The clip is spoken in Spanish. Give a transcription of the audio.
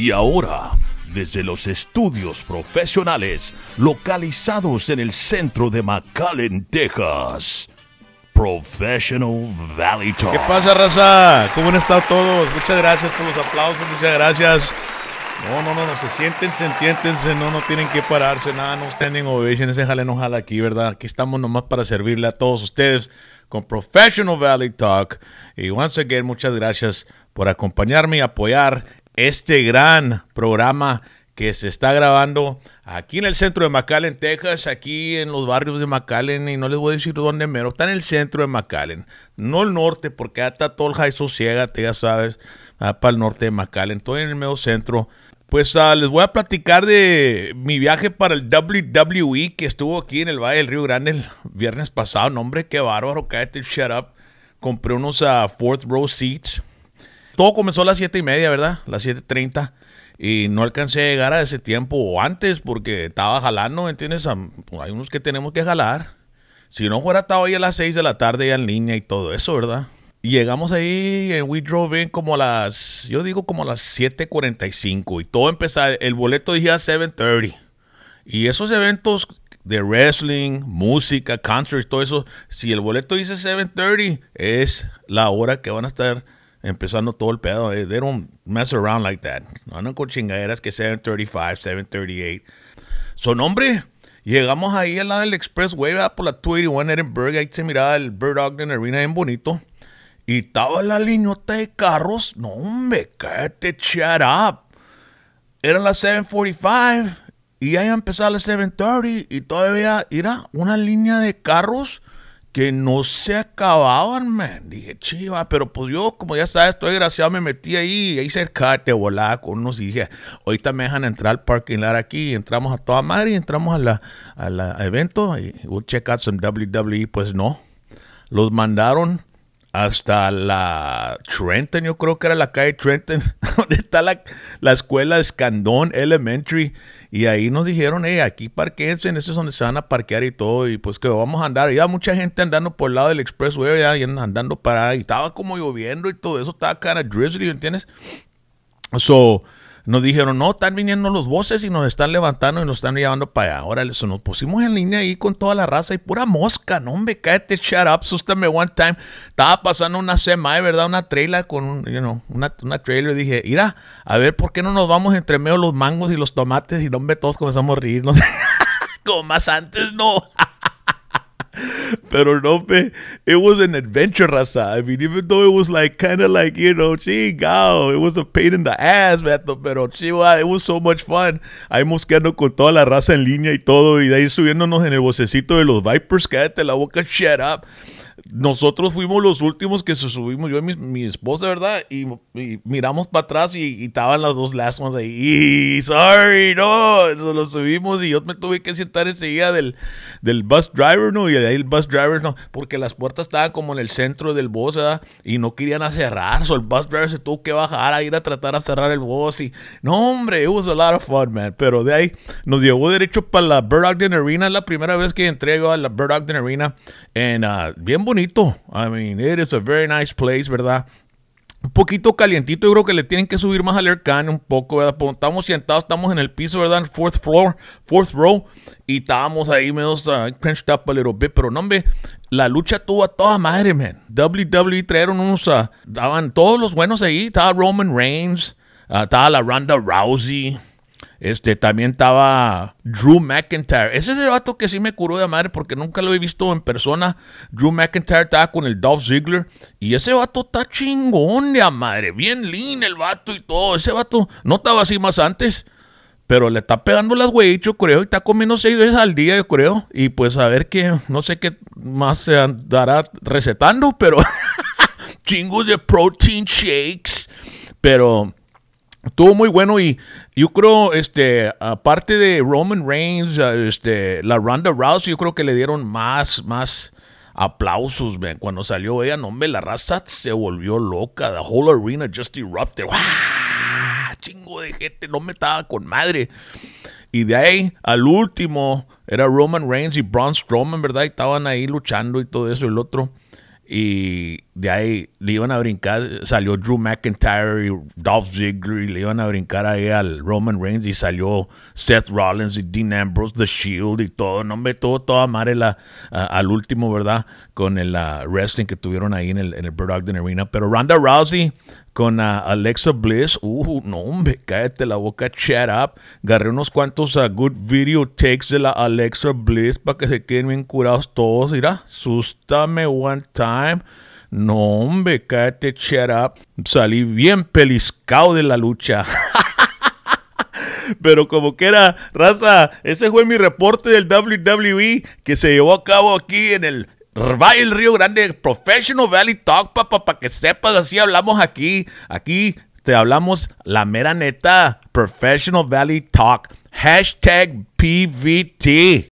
Y ahora, desde los estudios profesionales localizados en el centro de McAllen, Texas. Professional Valley Talk. ¿Qué pasa, raza? ¿Cómo han estado todos? Muchas gracias por los aplausos, muchas gracias. No, no, no, no, se siéntense, siéntense, no, no tienen que pararse, nada, no tienen ovations, déjale no aquí, ¿verdad? Aquí estamos nomás para servirle a todos ustedes con Professional Valley Talk. Y once again, muchas gracias por acompañarme y apoyar este gran programa que se está grabando aquí en el centro de McAllen, Texas, aquí en los barrios de McAllen, y no les voy a decir dónde mero, está en el centro de McAllen, no el norte, porque hasta Tolja y Sosiega, ya sabes, para el norte de McAllen, estoy en el medio centro. Pues ah, les voy a platicar de mi viaje para el WWE que estuvo aquí en el Valle del Río Grande el viernes pasado. Nombre, hombre, qué bárbaro, cállate, shut up. Compré unos ah, fourth row seats todo comenzó a las 7 y media, ¿verdad? Las 7.30. Y no alcancé a llegar a ese tiempo antes porque estaba jalando, ¿entiendes? Hay unos que tenemos que jalar. Si no fuera hasta ahí a las 6 de la tarde ya en línea y todo eso, ¿verdad? Y llegamos ahí en eh, We Drove como a las, yo digo como a las 7.45 y todo empezaba, el boleto decía 7.30. Y esos eventos de wrestling, música, concerts, todo eso, si el boleto dice 7.30 es la hora que van a estar empezando todo el pedo. Eh, they don't mess around like that. No andan con chingaderas que 735, 738. Son hombre. Llegamos ahí al lado del Expressway, ¿verdad? por la 281 Edinburgh. Ahí se miraba el Bird Ogden Arena bien bonito. Y estaba la liñota de carros. No, hombre, cállate, shut up. Eran las 745 y ya empezaba la 730 y todavía era una línea de carros que no se acababan, man. Dije, chiva, pero pues yo, como ya sabes, estoy desgraciado, me metí ahí, ahí cerca, te volaba con unos y dije, ahorita me dejan entrar al parking lot aquí, entramos a toda madre y entramos a la, evento y we'll check out some WWE, pues no. Los mandaron hasta la Trenton, yo creo que era la calle Trenton, donde está la, la escuela Escandón Elementary. Y ahí nos dijeron, hey, aquí parquense, en eso es donde se van a parquear y todo. Y pues que vamos a andar. ya mucha gente andando por el lado del expressway, andando para Y estaba como lloviendo y todo eso, estaba cara drizzly, ¿entiendes? So, nos dijeron, no, están viniendo los voces y nos están levantando y nos están llevando para allá. Órale, eso nos pusimos en línea ahí con toda la raza y pura mosca, no hombre, cállate, shut up, sústame one time. Estaba pasando una de ¿verdad? Una trailer con, un, you know, una, trailer dije, irá a ver, ¿por qué no nos vamos entre medio los mangos y los tomates? Y no, hombre, todos comenzamos a reírnos. Como más antes, no. Pero no, it was an adventure, Raza. I mean, even though it was like kind of like, you know, chingao, it was a pain in the ass, Beto, pero chiva, it was so much fun. Ahí mosqueando con toda la raza en línea y todo, y de ahí subiéndonos en el vocecito de los Vipers, cállate la boca, shut up. nosotros fuimos los últimos que se subimos, yo y mi, esposa, ¿verdad? Y, miramos para atrás y, estaban las dos last ones ahí. Y, sorry, no. Eso lo subimos y yo me tuve que sentar enseguida del, del bus driver, ¿no? Y de ahí el bus driver, ¿no? Porque las puertas estaban como en el centro del bus, ¿verdad? Y no querían a cerrar. So el bus driver se tuvo que bajar a ir a tratar a cerrar el bus. Y, no, hombre, it was a lot of fun, man. Pero de ahí nos llevó derecho para la Bird Ogden Arena. Es la primera vez que entré yo a la Bird Ogden Arena. En, ah, ¡Bien bien bonito. I mean, it is a very nice place, ¿verdad? un poquito calientito. Yo creo que le tienen que subir más al air un poco, ¿verdad? Pues, estamos sentados, estamos en el piso, ¿verdad? Fourth floor, fourth row. Y estábamos ahí menos ah, crunched up a little bit. Pero no, hombre, la lucha tuvo a toda madre, man. WWE trajeron unos, ah, daban todos los buenos ahí. Estaba Roman Reigns, ah, estaba la Ronda Rousey. Este, también estaba Drew McIntyre. Ese es el vato que sí me curó de madre porque nunca lo he visto en persona. Drew McIntyre estaba con el Dolph Ziggler. Y ese vato está chingón de madre. Bien lean el vato y todo. Ese vato no estaba así más antes. Pero le está pegando las güeyes, yo creo. Y está comiendo seis veces al día, yo creo. Y pues a ver qué, no sé qué más se andará recetando. Pero chingos de protein shakes. Pero Estuvo muy bueno y yo creo, este, aparte de Roman Reigns, eh, este, la Ronda Rousey, yo creo que le dieron más, más aplausos, man. Cuando salió ella, no, hombre, la raza se volvió loca. The whole arena just erupted. Chingo de gente, no me estaba con madre. Y de ahí al último era Roman Reigns y Braun Strowman, ¿verdad? estaban ahí luchando y todo eso el otro. Y, de ahí le iban a brincar, salió Drew McIntyre y Dolph Ziggler y le iban a brincar ahí al Roman Reigns y salió Seth Rollins y Dean Ambrose, The Shield y todo. No me todo, toda madre la, al último, ¿verdad? Con el wrestling que tuvieron ahí en el, en el Bird Arena. Pero Ronda Rousey con ah, Alexa Bliss. Uh, no, hombre, cállate la boca, chat up. Agarré unos cuantos ah, good video takes de la Alexa Bliss para que se queden bien curados todos. Mira, sustame one time. No, hombre, cállate, shut up. Salí bien peliscado de la lucha. Pero como que era, raza, ese fue mi reporte del WWE que se llevó a cabo aquí en el Valle Río Grande Professional Valley Talk, papá, para que sepas, así hablamos aquí. Aquí te hablamos la mera neta. Professional Valley Talk. Hashtag PVT.